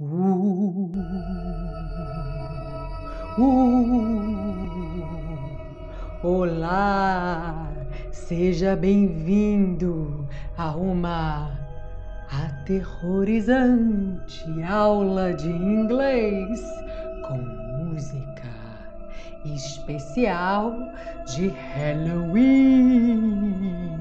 Uh uh, uh, uh, uh, olá, seja bem-vindo a uma aterrorizante aula de inglês com música especial de Halloween.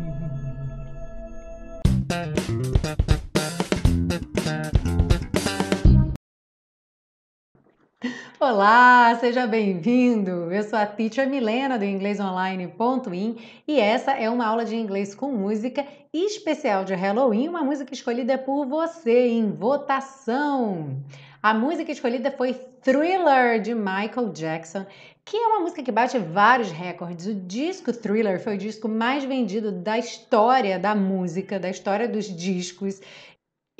Olá, seja bem-vindo! Eu sou a Teacher Milena do inglesonline.in e essa é uma aula de inglês com música especial de Halloween, uma música escolhida por você em votação. A música escolhida foi Thriller de Michael Jackson, que é uma música que bate vários recordes. O disco Thriller foi o disco mais vendido da história da música, da história dos discos,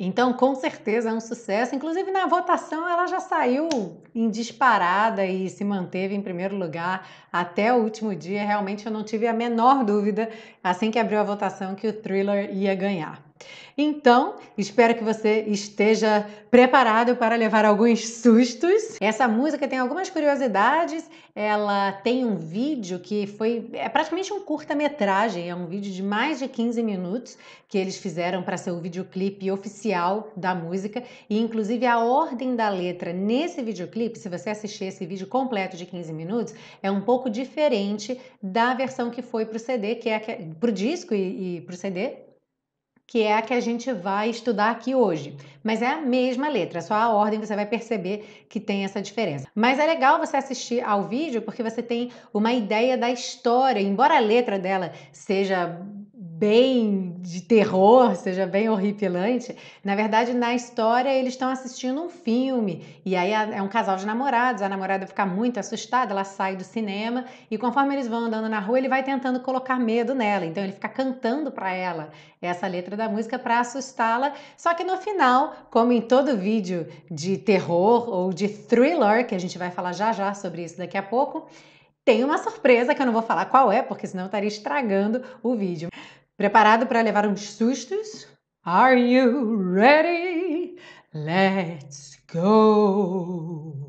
então, com certeza é um sucesso. Inclusive, na votação, ela já saiu em disparada e se manteve em primeiro lugar até o último dia. Realmente, eu não tive a menor dúvida, assim que abriu a votação, que o thriller ia ganhar. Então, espero que você esteja preparado para levar alguns sustos. Essa música tem algumas curiosidades. Ela tem um vídeo que foi é praticamente um curta-metragem, é um vídeo de mais de 15 minutos que eles fizeram para ser o videoclipe oficial da música e inclusive a ordem da letra nesse videoclipe, se você assistir esse vídeo completo de 15 minutos, é um pouco diferente da versão que foi pro CD, que é pro disco e, e pro CD, que é a que a gente vai estudar aqui hoje. Mas é a mesma letra, só a ordem você vai perceber que tem essa diferença. Mas é legal você assistir ao vídeo porque você tem uma ideia da história, embora a letra dela seja bem de terror, seja bem horripilante. Na verdade, na história, eles estão assistindo um filme. E aí é um casal de namorados. A namorada fica muito assustada, ela sai do cinema. E conforme eles vão andando na rua, ele vai tentando colocar medo nela. Então, ele fica cantando para ela essa letra da música para assustá-la. Só que no final, como em todo vídeo de terror ou de thriller, que a gente vai falar já já sobre isso daqui a pouco, tem uma surpresa que eu não vou falar qual é, porque senão eu estaria estragando o vídeo. Preparado para levar uns sustos? Are you ready? Let's go!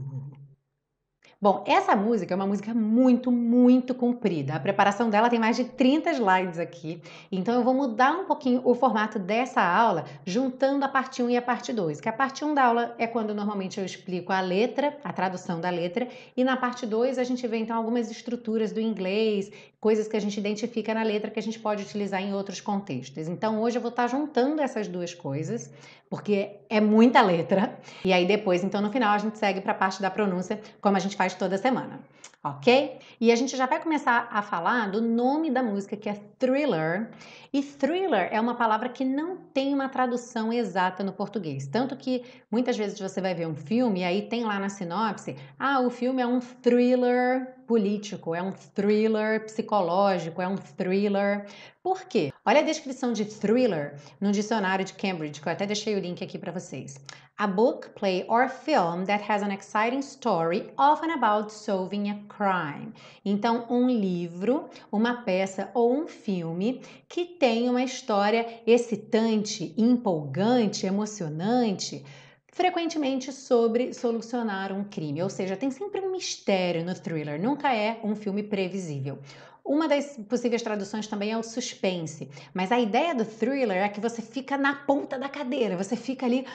Bom, essa música é uma música muito, muito comprida. A preparação dela tem mais de 30 slides aqui, então eu vou mudar um pouquinho o formato dessa aula, juntando a parte 1 e a parte 2. Que a parte 1 da aula é quando normalmente eu explico a letra, a tradução da letra, e na parte 2 a gente vê então algumas estruturas do inglês, coisas que a gente identifica na letra que a gente pode utilizar em outros contextos. Então hoje eu vou estar juntando essas duas coisas, porque é muita letra. E aí depois, então no final a gente segue para a parte da pronúncia, como a gente faz toda semana ok? E a gente já vai começar a falar do nome da música, que é Thriller. E Thriller é uma palavra que não tem uma tradução exata no português. Tanto que muitas vezes você vai ver um filme e aí tem lá na sinopse: ah, o filme é um thriller político, é um thriller psicológico, é um thriller. Por quê? Olha a descrição de thriller no dicionário de Cambridge, que eu até deixei o link aqui para vocês. A book, play or film that has an exciting story, often about solving crime. Então, um livro, uma peça ou um filme que tem uma história excitante, empolgante, emocionante frequentemente sobre solucionar um crime, ou seja, tem sempre um mistério no thriller, nunca é um filme previsível. Uma das possíveis traduções também é o suspense, mas a ideia do thriller é que você fica na ponta da cadeira, você fica ali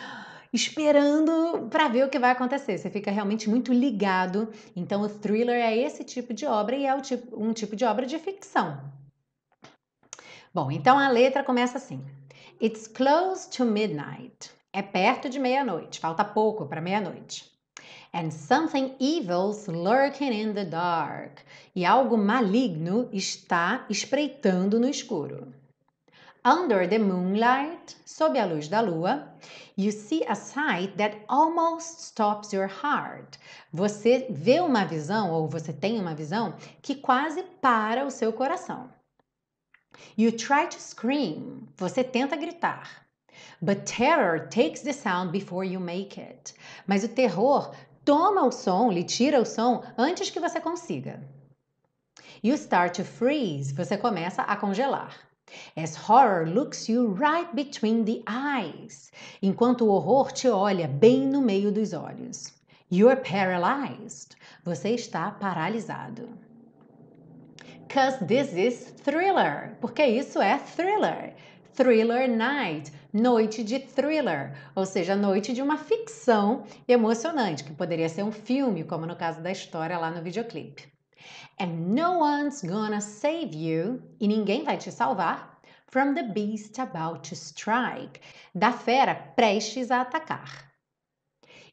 esperando para ver o que vai acontecer. Você fica realmente muito ligado. Então, o thriller é esse tipo de obra e é tipo, um tipo de obra de ficção. Bom, então a letra começa assim: It's close to midnight. É perto de meia-noite, falta pouco para meia-noite. And something evil's lurking in the dark. E algo maligno está espreitando no escuro. Under the moonlight, sob a luz da lua, you see a sight that almost stops your heart. Você vê uma visão ou você tem uma visão que quase para o seu coração. You try to scream, você tenta gritar. But terror takes the sound before you make it. Mas o terror toma o som, lhe tira o som antes que você consiga. You start to freeze, você começa a congelar. As horror looks you right between the eyes. Enquanto o horror te olha bem no meio dos olhos. You're paralyzed. Você está paralisado. Cause this is thriller. Porque isso é thriller. Thriller Night, noite de thriller, ou seja, noite de uma ficção emocionante, que poderia ser um filme, como no caso da história lá no videoclipe. And no one's gonna save you. E ninguém vai te salvar. From the beast about to strike. Da fera prestes a atacar.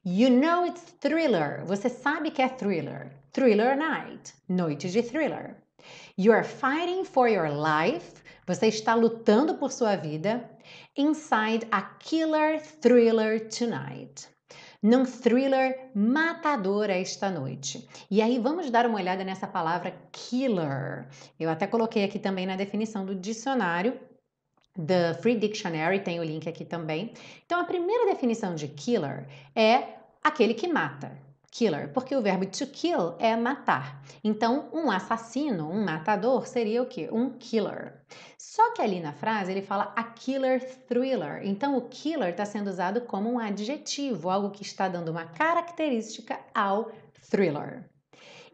You know it's thriller. Você sabe que é thriller. Thriller night. Noite de thriller. You're fighting for your life. Você está lutando por sua vida. Inside a killer thriller tonight num thriller matador esta noite. E aí vamos dar uma olhada nessa palavra killer. Eu até coloquei aqui também na definição do dicionário The Free Dictionary, tem o link aqui também. Então a primeira definição de killer é aquele que mata killer, porque o verbo to kill é matar. Então, um assassino, um matador, seria o quê? Um killer. Só que ali na frase ele fala a killer thriller. Então, o killer está sendo usado como um adjetivo, algo que está dando uma característica ao thriller.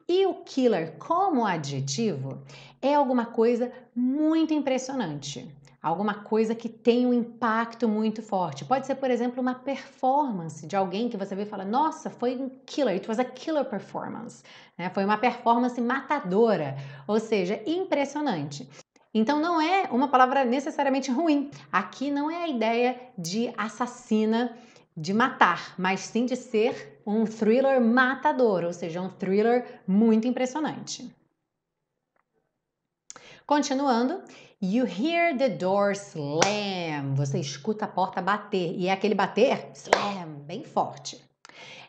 E o killer como adjetivo é alguma coisa muito impressionante alguma coisa que tem um impacto muito forte. Pode ser, por exemplo, uma performance de alguém que você vê e fala: Nossa, foi um killer, it was a killer performance. Né? Foi uma performance matadora, ou seja, impressionante. Então não é uma palavra necessariamente ruim. Aqui não é a ideia de assassina, de matar, mas sim de ser um thriller matador, ou seja, um thriller muito impressionante. Continuando, You hear the door slam. Você escuta a porta bater. E é aquele bater, slam, bem forte.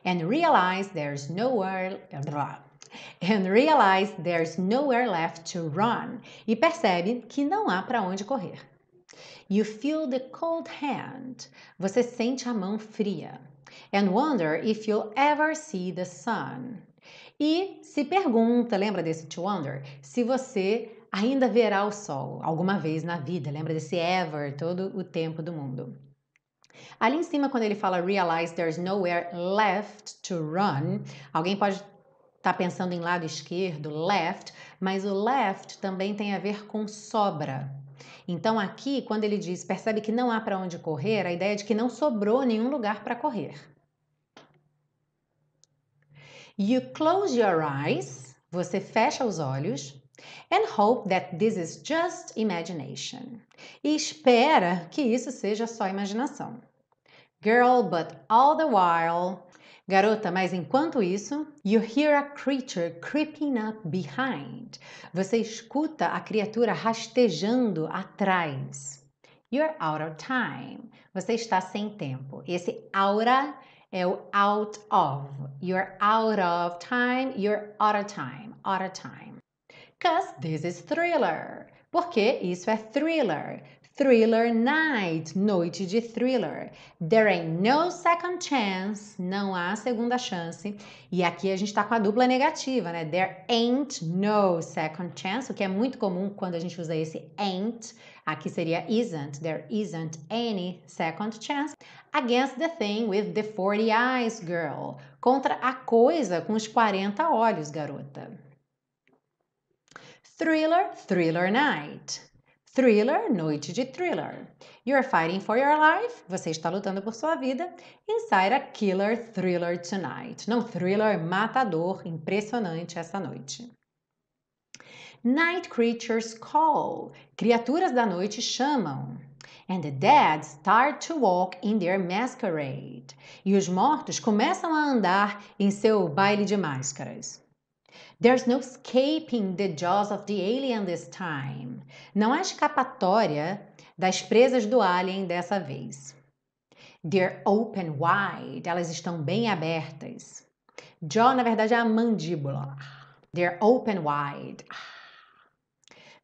And realize there's nowhere. And realize there's nowhere left to run. E percebe que não há para onde correr. You feel the cold hand. Você sente a mão fria. And wonder if you'll ever see the sun. E se pergunta, lembra desse to wonder? Se você ainda verá o sol alguma vez na vida. Lembra desse ever, todo o tempo do mundo. Ali em cima, quando ele fala realize there's nowhere left to run, alguém pode estar tá pensando em lado esquerdo, left, mas o left também tem a ver com sobra. Então aqui, quando ele diz percebe que não há para onde correr, a ideia é de que não sobrou nenhum lugar para correr. You close your eyes, você fecha os olhos, and hope that this is just imagination. E espera que isso seja só imaginação. Girl, but all the while, Garota, mas enquanto isso, you hear a creature creeping up behind. Você escuta a criatura rastejando atrás. You're out of time. Você está sem tempo. Esse aura é o out of. You're out of time, you're out of time, out of time. Cause this is thriller. Porque isso é thriller. Thriller night, noite de thriller. There ain't no second chance, não há segunda chance. E aqui a gente está com a dupla negativa, né? There ain't no second chance, o que é muito comum quando a gente usa esse ain't. Aqui seria isn't. There isn't any second chance. Against the thing with the 40 eyes, girl. Contra a coisa com os 40 olhos, garota. Thriller, Thriller Night. Thriller, noite de thriller. You're fighting for your life, você está lutando por sua vida. Inside a killer thriller tonight. Não, thriller matador, impressionante essa noite. Night creatures call. Criaturas da noite chamam. And the dead start to walk in their masquerade. E os mortos começam a andar em seu baile de máscaras. There's no escaping the jaws of the alien this time. Não há escapatória das presas do alien dessa vez. They're open wide. Elas estão bem abertas. Jaw, na verdade, é a mandíbula. They're open wide.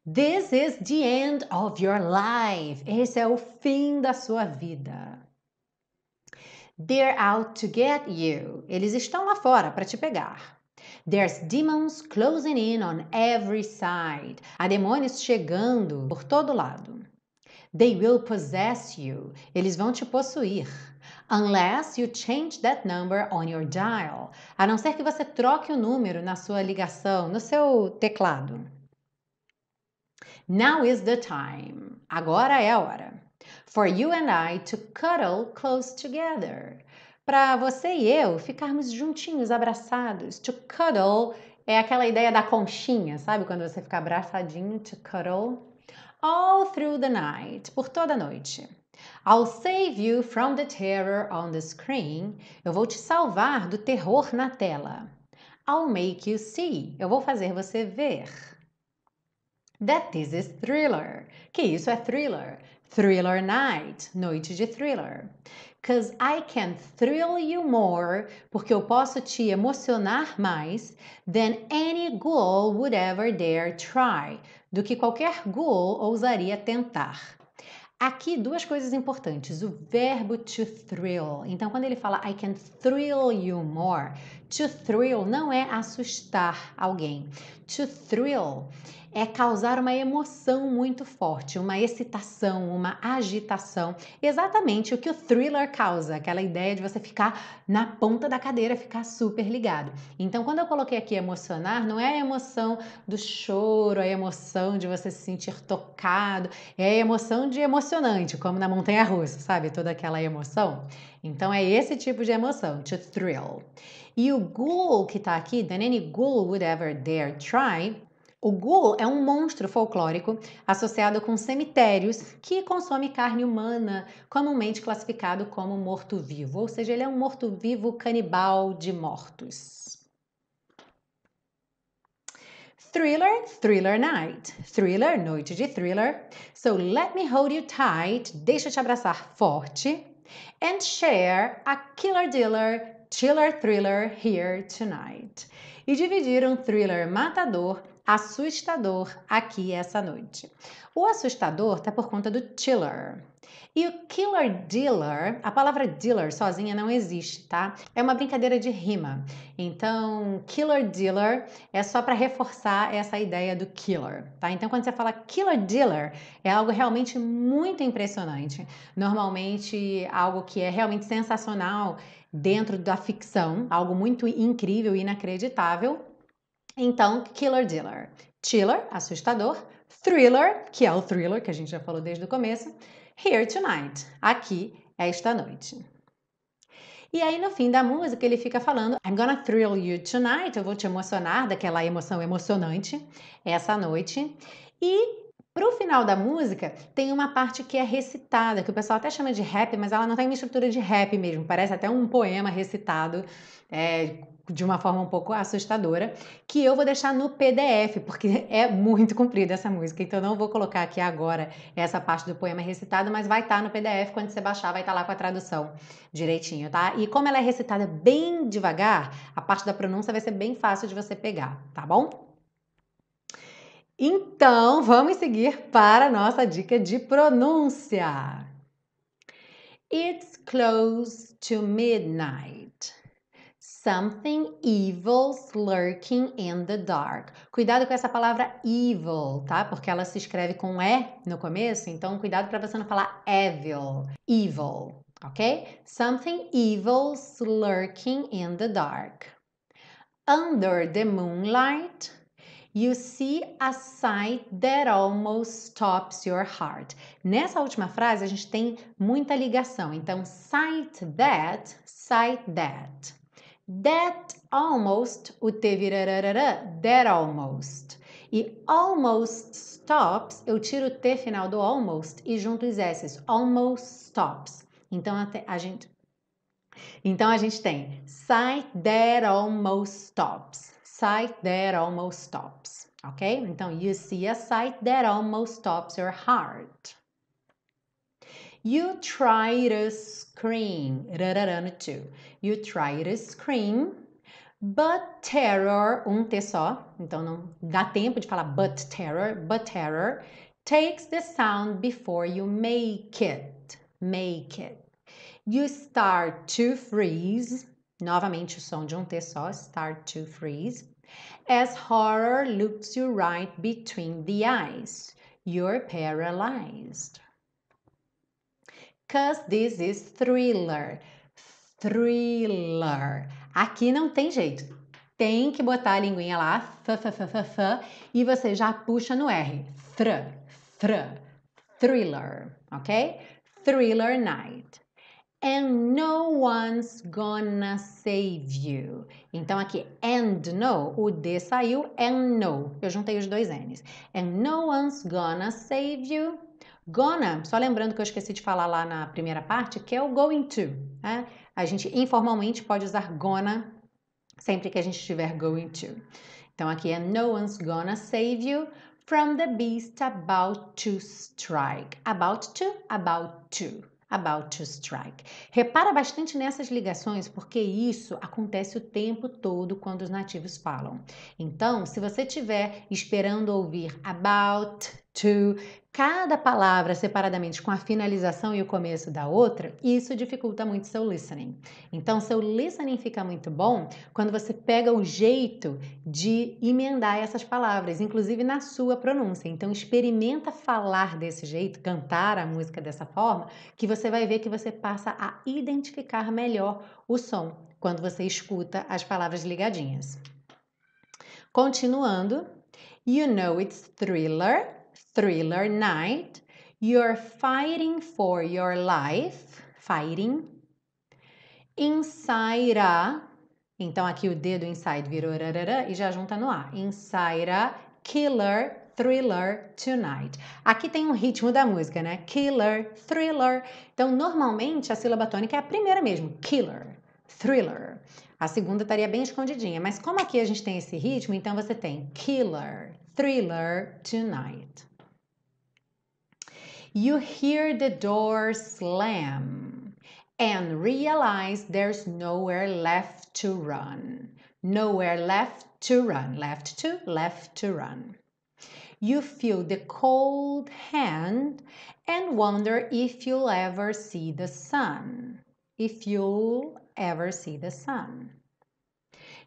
This is the end of your life. Esse é o fim da sua vida. They're out to get you. Eles estão lá fora para te pegar. There's demons closing in on every side. Há demônios chegando por todo lado. They will possess you. Eles vão te possuir. Unless you change that number on your dial. A não ser que você troque o número na sua ligação, no seu teclado. Now is the time. Agora é a hora. For you and I to cuddle close together para você e eu ficarmos juntinhos, abraçados. To cuddle é aquela ideia da conchinha, sabe? Quando você fica abraçadinho, to cuddle. All through the night, por toda a noite. I'll save you from the terror on the screen. Eu vou te salvar do terror na tela. I'll make you see. Eu vou fazer você ver. That this is thriller. Que isso é thriller. Thriller night, noite de thriller. Cause I can thrill you more, porque eu posso te emocionar mais than any ghoul would ever dare try, do que qualquer ghoul ousaria tentar. Aqui duas coisas importantes, o verbo to thrill. Então quando ele fala I can thrill you more, To thrill não é assustar alguém. To thrill é causar uma emoção muito forte, uma excitação, uma agitação. Exatamente o que o thriller causa, aquela ideia de você ficar na ponta da cadeira, ficar super ligado. Então, quando eu coloquei aqui emocionar, não é a emoção do choro, é a emoção de você se sentir tocado, é a emoção de emocionante, como na montanha russa, sabe? Toda aquela emoção. Então, é esse tipo de emoção, to thrill. E o ghoul que está aqui, than any ghoul would ever dare try, o ghoul é um monstro folclórico associado com cemitérios que consome carne humana, comumente classificado como morto-vivo, ou seja, ele é um morto-vivo canibal de mortos. Thriller, Thriller Night. Thriller, noite de thriller. So let me hold you tight, deixa eu te abraçar forte. And share a killer dealer Chiller Thriller Here Tonight e dividiram Thriller Matador assustador aqui essa noite. O assustador tá por conta do chiller. E o killer dealer, a palavra dealer sozinha não existe, tá? É uma brincadeira de rima. Então, killer dealer é só para reforçar essa ideia do killer, tá? Então, quando você fala killer dealer, é algo realmente muito impressionante. Normalmente, algo que é realmente sensacional dentro da ficção, algo muito incrível e inacreditável, então, Killer Dealer. Chiller, assustador. Thriller, que é o thriller que a gente já falou desde o começo. Here Tonight, aqui esta noite. E aí no fim da música ele fica falando I'm gonna thrill you tonight, eu vou te emocionar daquela emoção emocionante essa noite. E pro final da música tem uma parte que é recitada, que o pessoal até chama de rap, mas ela não tem uma estrutura de rap mesmo, parece até um poema recitado. É, de uma forma um pouco assustadora, que eu vou deixar no PDF, porque é muito comprida essa música, então não vou colocar aqui agora essa parte do poema recitado, mas vai estar tá no PDF quando você baixar, vai estar tá lá com a tradução direitinho, tá? E como ela é recitada bem devagar, a parte da pronúncia vai ser bem fácil de você pegar, tá bom? Então, vamos seguir para a nossa dica de pronúncia. It's close to midnight. Something evil's lurking in the dark. Cuidado com essa palavra evil, tá? Porque ela se escreve com E no começo, então cuidado para você não falar evil. Evil, ok? Something evil's lurking in the dark. Under the moonlight, You see a sight that almost stops your heart. Nessa última frase a gente tem muita ligação. Então, sight that, sight that. That almost, o T vira rara, that almost. E almost stops, eu tiro o T final do almost e junto os S's, almost stops. Então a gente, então a gente tem sight that almost stops, sight that almost stops, ok? Então you see a sight that almost stops your heart. You try to scream. Too. You try to scream, But terror, um T só, então não dá tempo de falar but terror, but terror takes the sound before you make it. Make it. You start to freeze. Novamente o som de um T só, start to freeze. As horror looks you right between the eyes. You're paralyzed. Cause this is thriller. Thriller. Aqui não tem jeito. Tem que botar a linguinha lá, f, f, f, f, e você já puxa no R. Thr, thr, thriller, ok? Thriller night. And no one's gonna save you. Então aqui, and no, o D saiu, and no. Eu juntei os dois N's. And no one's gonna save you. Gonna, só lembrando que eu esqueci de falar lá na primeira parte, que é o going to. Né? A gente informalmente pode usar gonna sempre que a gente estiver going to. Então aqui é no one's gonna save you from the beast about to strike. About to, about to. About to strike. Repara bastante nessas ligações, porque isso acontece o tempo todo quando os nativos falam. Então, se você estiver esperando ouvir about to, cada palavra separadamente com a finalização e o começo da outra, isso dificulta muito seu listening. Então, seu listening fica muito bom quando você pega o jeito de emendar essas palavras, inclusive na sua pronúncia. Então, experimenta falar desse jeito, cantar a música dessa forma, que você vai ver que você passa a identificar melhor o som quando você escuta as palavras ligadinhas. Continuando, you know it's thriller Thriller Night, You're Fighting for Your Life, Fighting, Inside A, então aqui o dedo inside virou rarara, e já junta no A, Inside A, Killer Thriller Tonight. Aqui tem um ritmo da música, né? Killer, thriller. Então, normalmente a sílaba tônica é a primeira mesmo, killer thriller. A segunda estaria bem escondidinha, mas como aqui a gente tem esse ritmo, então você tem killer, thriller, tonight. You hear the door slam and realize there's nowhere left to run. Nowhere left to run. Left to, left to run. You feel the cold hand and wonder if you'll ever see the sun. If you'll ever see the sun.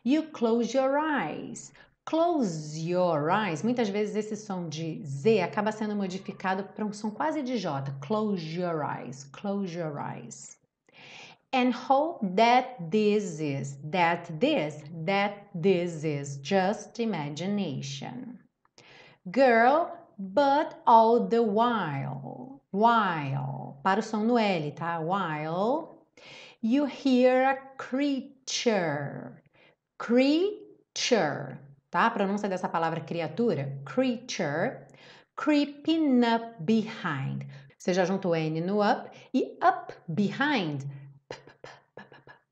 You close your eyes. Close your eyes. Muitas vezes esse som de Z acaba sendo modificado para um som quase de J. Close your eyes. Close your eyes. And hope that this is, that this, that this is just imagination. Girl, but all the while. While. Para o som no L, tá? While you hear a creature. Creature, tá? A pronúncia dessa palavra criatura, creature, creeping up behind. Você já juntou N no up e up behind. P, p, p,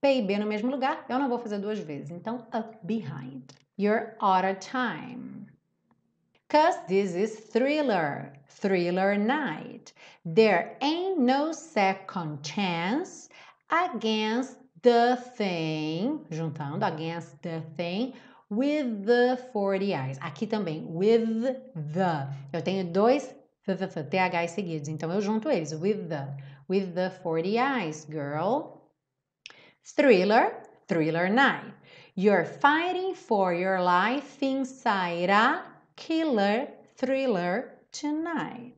P e B no mesmo lugar, eu não vou fazer duas vezes. Então, up behind. You're out of time. Cause this is thriller, thriller night. There ain't no second chance against the thing, juntando against the thing with the 40 eyes. Aqui também, with the. Eu tenho dois TH seguidos, então eu junto eles. With the, with the 40 eyes, girl. Thriller, thriller night. You're fighting for your life inside a killer thriller tonight.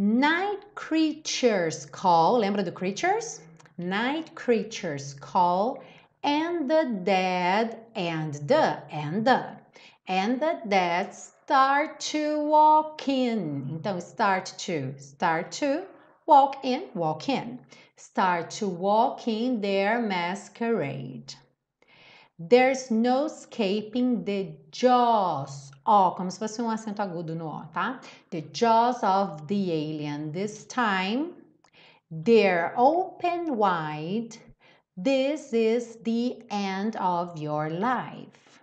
Night creatures call, lembra do creatures? Night creatures call, and the dead, and the, and the, and the dead start to walk in. Então, start to, start to, walk in, walk in. Start to walk in their masquerade. There's no escaping the jaws. Ó, como se fosse um acento agudo no O, tá? The jaws of the alien. This time, they're open wide. This is the end of your life.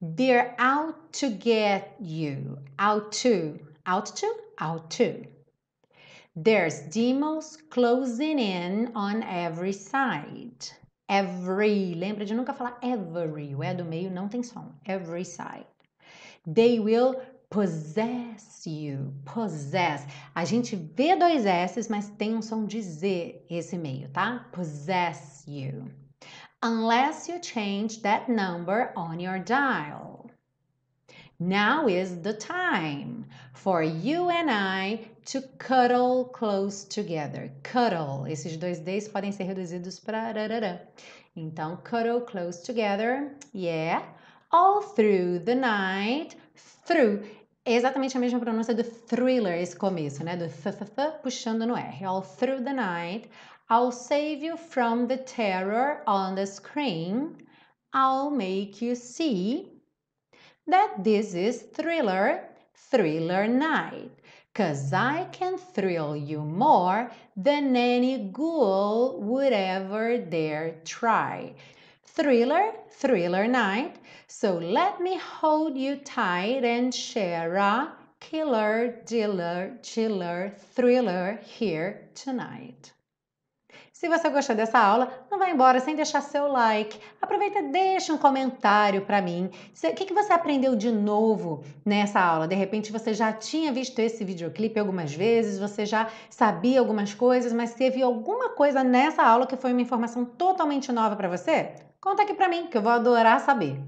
They're out to get you. Out to. Out to? Out to. There's demons closing in on every side. Every, lembra de nunca falar every, o é do meio não tem som. Every side. They will possess you, possess. A gente vê dois S's, mas tem um som de Z esse meio, tá? Possess you. Unless you change that number on your dial. Now is the time for you and I to cuddle close together. Cuddle. Esses dois Ds podem ser reduzidos para Então, cuddle close together. Yeah. All through the night. Through. É exatamente a mesma pronúncia do thriller, esse começo, né? Do th, th, th puxando no R. All through the night. I'll save you from the terror on the screen. I'll make you see. that this is thriller, thriller night, 'cause I can thrill you more than any ghoul would ever dare try. Thriller, thriller night, so let me hold you tight and share a killer, dealer, chiller, thriller here tonight. Se você gostou dessa aula, não vá embora sem deixar seu like. Aproveita e deixa um comentário para mim. O que, que você aprendeu de novo nessa aula? De repente você já tinha visto esse videoclipe algumas vezes, você já sabia algumas coisas, mas teve alguma coisa nessa aula que foi uma informação totalmente nova para você? Conta aqui para mim, que eu vou adorar saber.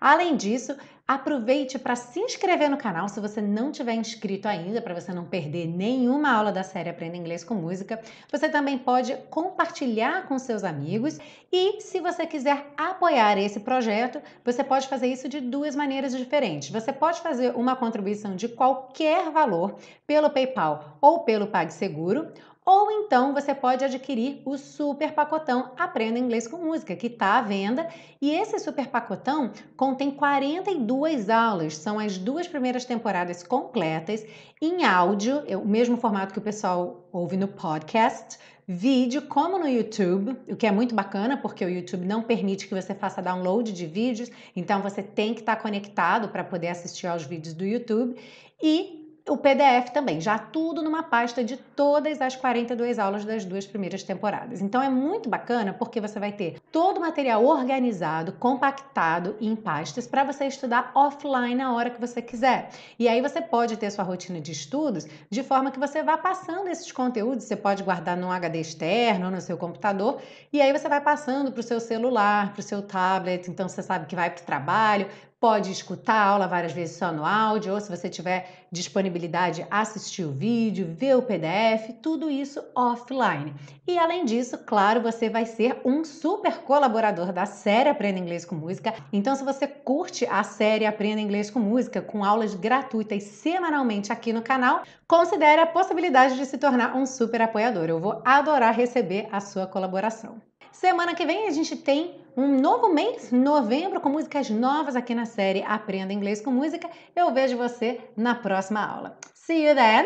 Além disso, aproveite para se inscrever no canal se você não tiver inscrito ainda, para você não perder nenhuma aula da série Aprenda Inglês com Música. Você também pode compartilhar com seus amigos e, se você quiser apoiar esse projeto, você pode fazer isso de duas maneiras diferentes. Você pode fazer uma contribuição de qualquer valor pelo PayPal ou pelo PagSeguro, ou então você pode adquirir o super pacotão Aprenda Inglês com Música, que está à venda. E esse super pacotão contém 42 aulas, são as duas primeiras temporadas completas, em áudio, é o mesmo formato que o pessoal ouve no podcast, vídeo, como no YouTube, o que é muito bacana, porque o YouTube não permite que você faça download de vídeos, então você tem que estar tá conectado para poder assistir aos vídeos do YouTube. E o PDF também, já tudo numa pasta de todas as 42 aulas das duas primeiras temporadas. Então é muito bacana porque você vai ter todo o material organizado, compactado em pastas para você estudar offline na hora que você quiser. E aí você pode ter sua rotina de estudos de forma que você vá passando esses conteúdos, você pode guardar num HD externo, no seu computador, e aí você vai passando para o seu celular, para o seu tablet, então você sabe que vai para o trabalho, pode escutar a aula várias vezes só no áudio, ou se você tiver disponibilidade, assistir o vídeo, ver o PDF, tudo isso offline. E além disso, claro, você vai ser um super colaborador da série Aprenda Inglês com Música. Então, se você curte a série Aprenda Inglês com Música, com aulas gratuitas semanalmente aqui no canal, considere a possibilidade de se tornar um super apoiador. Eu vou adorar receber a sua colaboração. Semana que vem a gente tem um novo mês, novembro, com músicas novas aqui na série Aprenda Inglês com Música. Eu vejo você na próxima aula. See you then.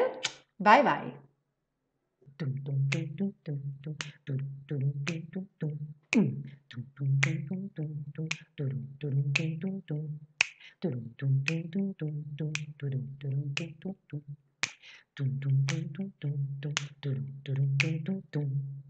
Bye bye. dum dum dum dum dum dum dum dum dum dum dum